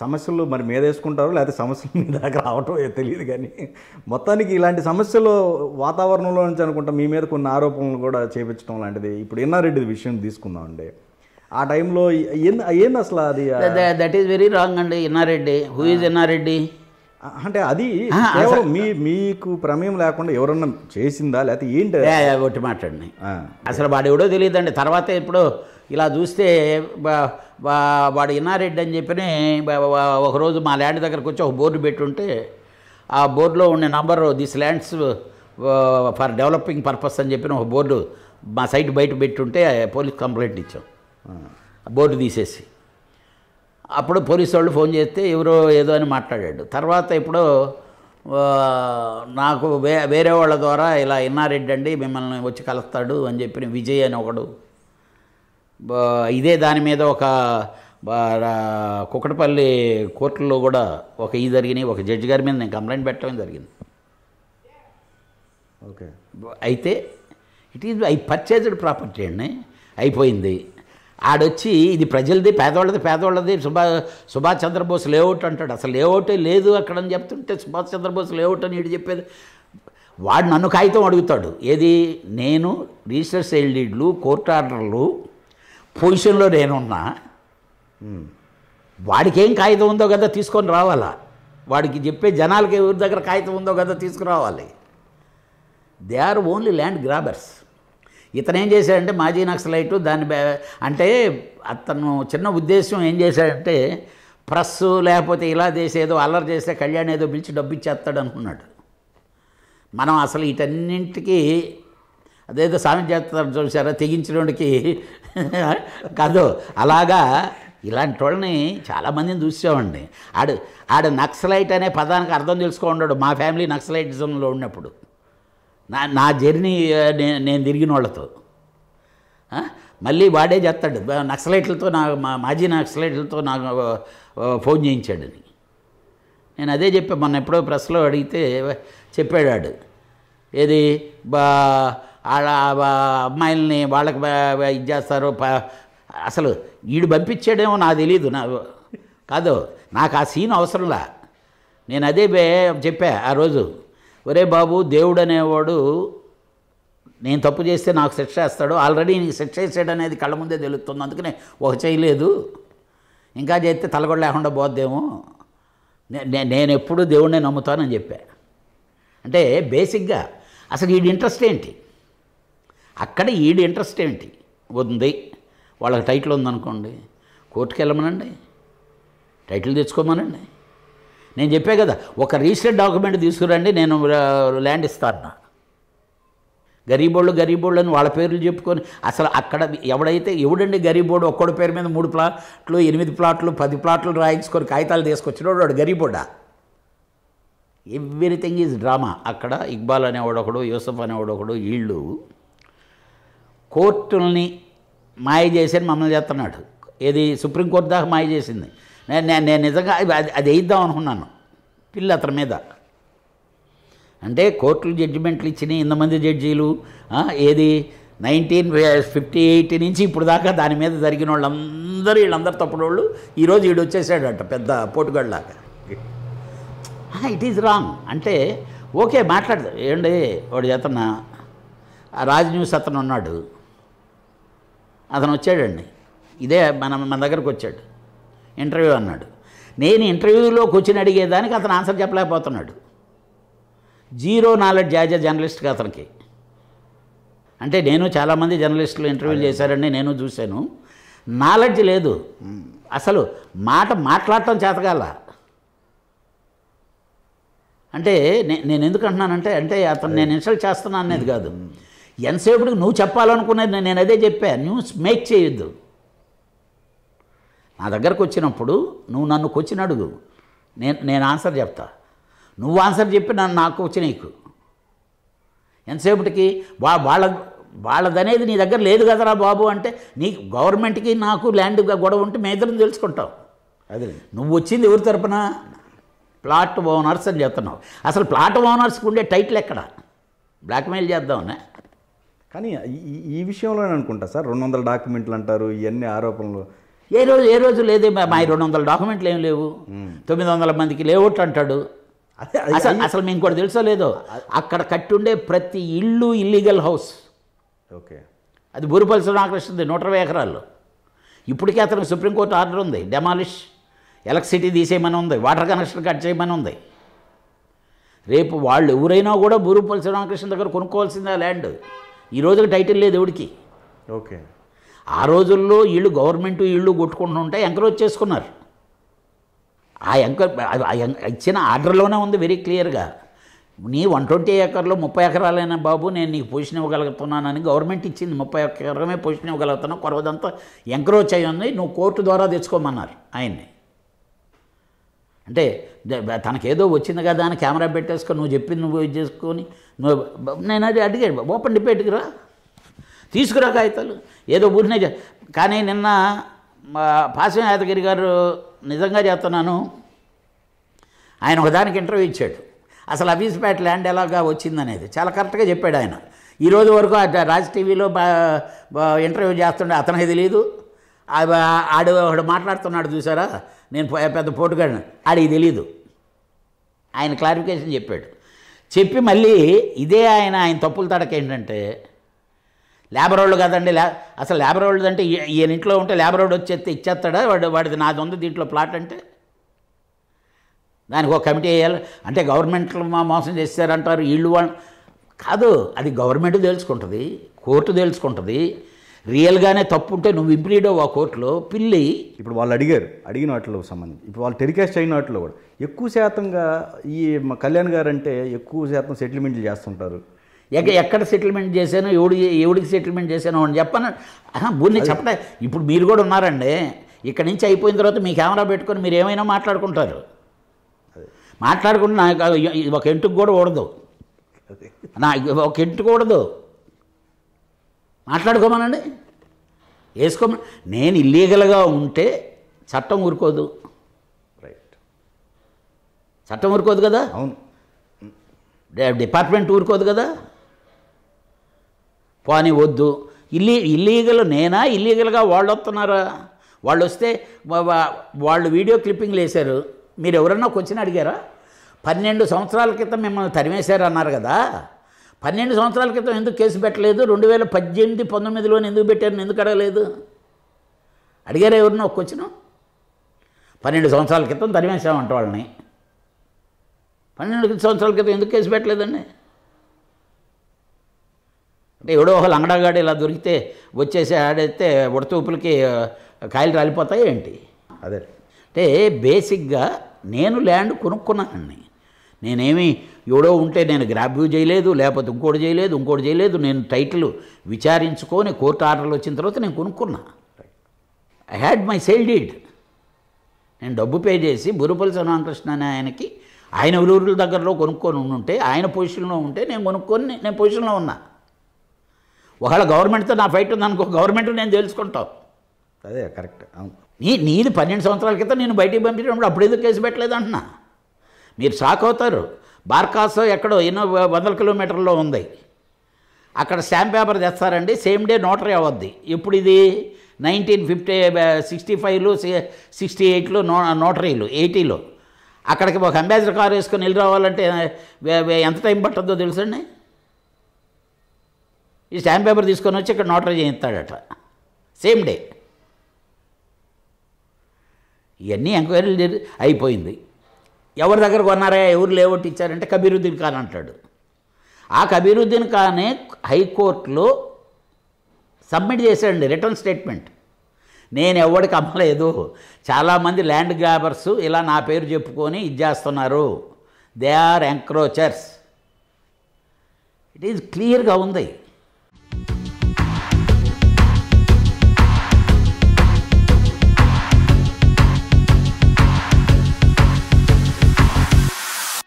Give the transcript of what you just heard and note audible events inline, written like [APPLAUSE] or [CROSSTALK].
సమస్యలు మరి మీద వేసుకుంటారో లేకపోతే సమస్యలు [LAUGHS] మీ దాకా రావటం తెలియదు కానీ మొత్తానికి ఇలాంటి సమస్యలు వాతావరణంలో నుంచి అనుకుంటా మీ మీద కొన్ని ఆరోపణలు కూడా చేపించడం లాంటిది ఇప్పుడు ఎన్నారెడ్డి విషయం తీసుకుందాం అండి ఆ టైంలో ఏంది అసలు అది దట్ ఈస్ వెరీ రాంగ్ అండి ఎన్నారెడ్డి హూ ఈజ్ ఎన్నారెడ్డి అంటే అది మీ మీకు ప్రమేయం లేకుండా ఎవరన్నా చేసిందా లేకపోతే ఏంటి ఒకటి మాట్లాడండి అసలు వాడు ఎవడో తెలియదండి తర్వాత ఇప్పుడు ఇలా చూస్తే వాడు ఇన్నారెడ్డి అని చెప్పి ఒకరోజు మా ల్యాండ్ దగ్గరకు వచ్చి ఒక బోర్డు పెట్టుంటే ఆ బోర్డులో ఉండే number this lands for developing purpose అని చెప్పిన ఒక బోర్డు మా సైట్ బయట పెట్టుంటే పోలీస్ కంప్లైంట్ ఇచ్చాం బోర్డు తీసేసి అప్పుడు పోలీసు వాళ్ళు ఫోన్ చేస్తే ఎవరో ఏదో అని మాట్లాడాడు తర్వాత ఇప్పుడు నాకు వే వేరే వాళ్ళ ద్వారా ఇలా ఇన్నారెడ్డి అండి మిమ్మల్ని వచ్చి కలుస్తాడు అని చెప్పిన విజయ్ అని ఒకడు ఇదే దాని మీద ఒక కుకటపల్లి కోర్టులో కూడా ఒక ఇది జరిగినాయి ఒక జడ్జి గారి మీద నేను కంప్లైంట్ పెట్టడం జరిగింది ఓకే అయితే it is I purchased property అండి అయిపోయింది ఆడొచ్చి ఇది ప్రజలది పేదవాళ్ళది పేదవాళ్ళది సుభా సుభాష్ చంద్రబోస్ లేఅవుట్ అంటాడు అసలు లేఅవుటే లేదు అక్కడ అని చెప్తుంటే సుభాష్ చంద్రబోస్ లేఅవుట్ అని ఇటు చెప్పేది వాడు నన్ను కాగితం అడుగుతాడు ఏది నేను రిజిస్టర్ సేల్ డీడ్లు కోర్టు ఆర్డర్లు పొజిషన్లో నేనున్నా వాడికి ఏం కాగితం ఉందో కదా తీసుకొని రావాలా వాడికి చెప్పే జనాలకి ఎవరి దగ్గర కాగితం ఉందో కదా తీసుకురావాలి they are only land grabbers ఇతను ఏం చేశాడంటే మాజీ నక్సలైట్ దాని అంటే అతను చిన్న ఉద్దేశం ఏం చేశాడంటే ప్రెస్ లేకపోతే ఇలా చేసేదో అల్లరి చేస్తే కళ్యాణ్ ఏదో పిలిచి డబ్బు ఇచ్చేస్తాడు అనుకున్నాడు మనం అసలు వీటన్నింటికి అదేదో స్వామి చేస్తారు చూసారా తెగించడానికి కాదు అలాగా ఇలాంటి వాళ్ళని చాలామందిని చూసేవాడిని ఆడు ఆడు నక్సలైట్ అనే పదానికి అర్థం తెలుసుకోండాడు మా ఫ్యామిలీ నక్సలైటిజంలో ఉన్నప్పుడు నా నా జర్నీ నేను తిరిగిన వాళ్ళతో మళ్ళీ వాడే చేస్తాడు నక్సలైట్లతో నా మాజీ నక్సలైట్లతో నాకు ఫోన్ చేయించాడని నేను అదే చెప్పాను మొన్న ఎప్పుడో ప్రెస్లో అడిగితే చెప్పాడాడు ఏది బా వాళ్ళ అమ్మాయిల్ని వాళ్ళకి ఇది చేస్తారు అసలు వీడు పంపించాడేమో నాకు తెలియదు నా కాదు నాకు ఆ సీన్ అవసరంలా నేను అదే చెప్పా ఆ రోజు ఒరే బాబు దేవుడు అనేవాడు నేను తప్పు చేస్తే నాకు శిక్ష వేస్తాడు ఆల్రెడీ నీకు శిక్ష వేసాడు అనేది కళ్ళ ముందే తెలుస్తుంది అందుకనే ఒక చేయలేదు ఇంకా చేస్తే తలగొడ లేకుండా పోద్దేమో నేను ఎప్పుడూ దేవుడినే నమ్ముతానని చెప్పా అంటే బేసిక్గా అసలు వీడి ఇంట్రెస్ట్ ఏంటి అక్కడ ఈడు ఇంట్రెస్ట్ ఏంటి ఉంది వాళ్ళకి టైటిల్ ఉందనుకోండి కోర్టుకి వెళ్ళమనండి టైటిల్ తెచ్చుకోమనండి నేను చెప్పే కదా ఒక రిజిస్టర్డ్ డాక్యుమెంట్ తీసుకురండి నేను ల్యాండ్ ఇస్తాను గరీబోళ్ళు గరీబోళ్ళు అని వాళ్ళ పేర్లు చెప్పుకొని అసలు అక్కడ ఎవడైతే ఎవడండి గరీబోడు ఒక్కడి పేరు మీద మూడు ప్లాట్లు ఎనిమిది ప్లాట్లు పది ప్లాట్లు రాయించుకొని కాగితాలు తీసుకొచ్చినోడు వాడు గరీబోడా ఎవ్రీథింగ్ ఈజ్ డ్రామా అక్కడ ఇక్బాల్ అనేవాడు ఒకడు యూసఫ్ అనేవాడు ఒకడు వీళ్ళు కోర్టుల్ని మాయ చేసి మమ్మల్ని చేస్తున్నాడు ఏది సుప్రీంకోర్టు దాకా మాయ చేసింది నేను నేను నిజంగా అది అది వేయిద్దాం అనుకున్నాను పిల్లి అతని మీద అంటే కోర్టులు జడ్జిమెంట్లు ఇచ్చినాయి ఇంతమంది జడ్జీలు ఏది నైన్టీన్ ఫిఫ్టీ ఎయిట్ నుంచి ఇప్పుడు దాకా దాని మీద జరిగిన వాళ్ళందరూ వీళ్ళందరూ తప్పుడు వాళ్ళు ఈరోజు వీడు వచ్చేసాడట పెద్ద పోటుగాళ్ళలాగా ఇట్ ఈజ్ రాంగ్ అంటే ఓకే మాట్లాడదు ఏంటి వాడు చేతన్న రాజ్ న్యూస్ అతను ఉన్నాడు అతను వచ్చాడండి ఇదే మన మన దగ్గరకు వచ్చాడు ఇంటర్వ్యూ అన్నాడు నేను ఇంటర్వ్యూలోకి వచ్చి అడిగేదానికి అతను ఆన్సర్ చెప్పలేకపోతున్నాడు జీరో నాలెడ్జ్ యాజ్ జర్నలిస్ట్గా అతనికి అంటే నేను చాలామంది జర్నలిస్టులు ఇంటర్వ్యూలు చేశారండి నేను చూశాను నాలెడ్జ్ లేదు అసలు మాట మాట్లాడటం చేతగాల అంటే నేను ఎందుకు అంటున్నానంటే అంటే అతను నేను ఇన్సల్ట్ చేస్తున్నా అనేది కాదు ఎంతసేపటికి నువ్వు చెప్పాలనుకున్నది నేను అదే చెప్పాను న్యూస్ మేక్ చేయొద్దు నా దగ్గరకు వచ్చినప్పుడు నువ్వు నన్ను కొచ్చిన అడుగు నేను నేను ఆన్సర్ చెప్తా నువ్వు ఆన్సర్ చెప్పి నన్ను నాకు వచ్చి నీకు ఎంతసేపటికి వా వాళ్ళ వాళ్ళదనేది నీ దగ్గర లేదు కదరా బాబు అంటే నీకు గవర్నమెంట్కి నాకు ల్యాండ్ గొడవ ఉంటే మేము ఇద్దరం తెలుసుకుంటావు అదే నువ్వు వచ్చింది ఎవరి తరపున ప్లాట్ ఓనర్స్ అని చెప్తున్నావు అసలు ప్లాట్ ఓనర్స్కి ఉండే టైటిల్ ఎక్కడ బ్లాక్మెయిల్ చేద్దామనే కానీ ఈ ఈ విషయంలోనే అనుకుంటా సార్ రెండు వందల డాక్యుమెంట్లు అంటారు ఇవన్నీ ఆరోపణలు ఏ రోజు ఏ రోజు లేదే మా రెండు వందల డాక్యుమెంట్లు ఏం లేవు తొమ్మిది వందల మందికి లేఅవుట్ అంటాడు అసలు అసలు మేము కూడా తెలుసో లేదో అక్కడ కట్టుండే ప్రతి ఇల్లు ఇల్లీగల్ హౌస్ ఓకే అది బూరిపల్లి శ్రీరామకృష్ణది నూట ఇరవై ఎకరాల్లో ఇప్పటికే అతను సుప్రీంకోర్టు ఆర్డర్ ఉంది డెమాలిష్ ఎలక్ట్రిసిటీ తీసేయమని ఉంది వాటర్ కనెక్షన్ కట్ చేయమని ఉంది రేపు వాళ్ళు ఎవరైనా కూడా బూరుపల్లి శ్రీరామకృష్ణ దగ్గర కొనుక్కోవాల్సిందే ల్యాండ్ ఈ రోజుకి టైటిల్ లేదు ఎవడికి ఓకే ఆ రోజుల్లో వీళ్ళు గవర్నమెంట్ వీళ్ళు కొట్టుకుంటుంటే ఎంకరేజ్ చేసుకున్నారు ఆ ఎంకర్ ఇచ్చిన ఆర్డర్లోనే ఉంది వెరీ క్లియర్గా నీ వన్ ట్వంటీ ఏకర్లో ముప్పై ఎకరాలైన బాబు నేను నీకు పొజిషన్ ఇవ్వగలుగుతున్నానని గవర్నమెంట్ ఇచ్చింది ముప్పై ఎకరమే పొజిషన్ ఇవ్వగలుగుతున్నావు కొరవదంతా ఎంకరేజ్ అయ్యి ఉంది నువ్వు కోర్టు ద్వారా తెచ్చుకోమన్నారు ఆయన్ని అంటే తనకేదో వచ్చింది కదా అని కెమెరా పెట్టేసుకొని నువ్వు చెప్పింది నువ్వు ఇది చేసుకొని నువ్వు నేను అది అడిగాడు ఓపెన్ డిపేట్కిరా రా తీసుకురా కాగితాలు ఏదో ఊరినే కానీ నిన్న పాసం యాదగిరి గారు నిజంగా చేస్తున్నాను ఆయన ఒకదానికి ఇంటర్వ్యూ ఇచ్చాడు అసలు అబీస్పేట ల్యాండ్ ఎలాగా వచ్చిందనేది చాలా కరెక్ట్గా చెప్పాడు ఆయన ఈరోజు వరకు రాజ్ టీవీలో ఇంటర్వ్యూ చేస్తుండే అతనికి తెలియదు ఆడు ఒకడు మాట్లాడుతున్నాడు చూసారా నేను పెద్ద పోటుగాడిని ఆడికి తెలియదు ఆయన క్లారిఫికేషన్ చెప్పాడు చెప్పి మళ్ళీ ఇదే ఆయన ఆయన తప్పుల తడక ఏంటంటే లేబర్ వాళ్ళు కదండి లే అసలు లేబర్ వాళ్ళు అంటే ఈయన ఇంట్లో ఉంటే లేబర్ వాళ్ళు వచ్చేస్తే ఇచ్చేస్తాడా వాడు వాడిది నాది ఉంది దీంట్లో ప్లాట్ అంటే దానికి ఒక కమిటీ వేయాలి అంటే గవర్నమెంట్లు మోసం చేస్తారంటారు వీళ్ళు వాళ్ళు కాదు అది గవర్నమెంట్ తెలుసుకుంటుంది కోర్టు తెలుసుకుంటుంది రియల్గానే తప్పు ఉంటే నువ్వు ఇంప్లీడో ఆ కోర్టులో పిల్లి ఇప్పుడు వాళ్ళు అడిగారు అడిగిన వాటిలో సంబంధించి ఇప్పుడు వాళ్ళు టెలికాస్ట్ అయిన వాటిలో కూడా ఎక్కువ శాతంగా ఈ మా కళ్యాణ్ గారు అంటే ఎక్కువ శాతం సెటిల్మెంట్లు చేస్తుంటారు ఎక్కడ సెటిల్మెంట్ చేశాను ఎవడి ఎవడికి సెటిల్మెంట్ చేశాను అని చెప్పను బూర్ని చెప్పలే ఇప్పుడు మీరు కూడా ఉన్నారండి ఇక్కడ నుంచి అయిపోయిన తర్వాత మీ కెమెరా పెట్టుకొని మీరు ఏమైనా మాట్లాడుకుంటారు మాట్లాడుకుంటే నాకు ఒక ఇంటికి కూడా ఓడదు నా ఒక ఇంటికి కూడదు మాట్లాడుకోమనండి వేసుకోమ నేను ఇల్లీగల్గా ఉంటే చట్టం ఊరుకోదు రైట్ చట్టం ఊరుకోదు కదా అవును డిపార్ట్మెంట్ ఊరుకోదు కదా పోనీ వద్దు ఇల్లీ ఇల్లీగల్ నేనా ఇల్లీగల్గా వాళ్ళు వస్తున్నారా వాళ్ళు వస్తే వాళ్ళు వీడియో క్లిప్పింగ్లు వేశారు మీరు ఎవరన్నా కొంచెం అడిగారా పన్నెండు సంవత్సరాల క్రితం మిమ్మల్ని తరిమేశారు అన్నారు కదా పన్నెండు సంవత్సరాల క్రితం ఎందుకు కేసు పెట్టలేదు రెండు వేల పద్దెనిమిది పంతొమ్మిదిలోనే ఎందుకు పెట్టారు ఎందుకు అడగలేదు అడిగారా ఎవరినో వచ్చిన పన్నెండు సంవత్సరాల క్రితం తరిమేసామంట వాళ్ళని పన్నెండు సంవత్సరాల క్రితం ఎందుకు కేసు పెట్టలేదండి అంటే ఎవడో ఒక లంగడాగాడు ఇలా దొరికితే వచ్చేసి ఆడైతే ఉడతూపులకి కాయలు రాలిపోతాయి ఏంటి అదే అంటే బేసిక్గా నేను ల్యాండ్ కొనుక్కున్నానండి నేనేమి ఎవడో ఉంటే నేను గ్రాబ్యూ చేయలేదు లేకపోతే ఇంకోటి చేయలేదు ఇంకోటి చేయలేదు నేను టైటిల్ విచారించుకొని కోర్టు ఆర్డర్లు వచ్చిన తర్వాత నేను కొనుక్కున్నా I had my sale deed నేను డబ్బు పే చేసి బురుపల్లి సోనాకృష్ణ అనే ఆయనకి ఆయన ఊరుల దగ్గరలో కొనుక్కొని ఉంటే ఆయన పొజిషన్లో ఉంటే నేను కొనుక్కొని నేను పొజిషన్లో ఉన్నా ఒకవేళ గవర్నమెంట్తో నా ఫైట్ ఉందనుకో గవర్నమెంట్ నేను తెలుసుకుంటాం అదే కరెక్ట్ అవును నీ నీది పన్నెండు సంవత్సరాల క్రితం నేను బయటికి పంపించినప్పుడు అప్పుడు ఎందుకు కేసు పెట్టలేదు అంటున్నా మీరు షాక్ అవుతారు బార్కాసో ఎక్కడో ఎన్నో వందల కిలోమీటర్లో ఉంది అక్కడ స్టాంప్ పేపర్ తెస్తారండి సేమ్ డే నోటరీ అవ్వద్ది ఇప్పుడు ఇది నైన్టీన్ ఫిఫ్టీ సిక్స్టీ ఫైవ్లు సిక్స్టీ ఎయిట్లో నో నోటరీలు ఎయిటీలో అక్కడికి ఒక అంబాసిడర్ కార్ వేసుకొని వెళ్ళి రావాలంటే ఎంత టైం పట్టద్దో తెలుసండి ఈ స్టాంప్ పేపర్ తీసుకొని వచ్చి ఇక్కడ నోటరీ చేయిస్తాడట సేమ్ డే ఇవన్నీ ఎంక్వైరీలు అయిపోయింది ఎవరి దగ్గర కొన్నారా ఎవరు లేవట్టించారంటే కబీరుద్దీన్ ఖాన్ అంటాడు ఆ కబీరుద్దీన్ ఖానే హైకోర్టులో సబ్మిట్ చేశాడండి రిటర్న్ స్టేట్మెంట్ నేను ఎవరికి అమ్మలేదు చాలామంది ల్యాండ్ గ్రాబర్స్ ఇలా నా పేరు చెప్పుకొని ఇచ్చేస్తున్నారు they are encroachers it is క్లియర్గా ఉంది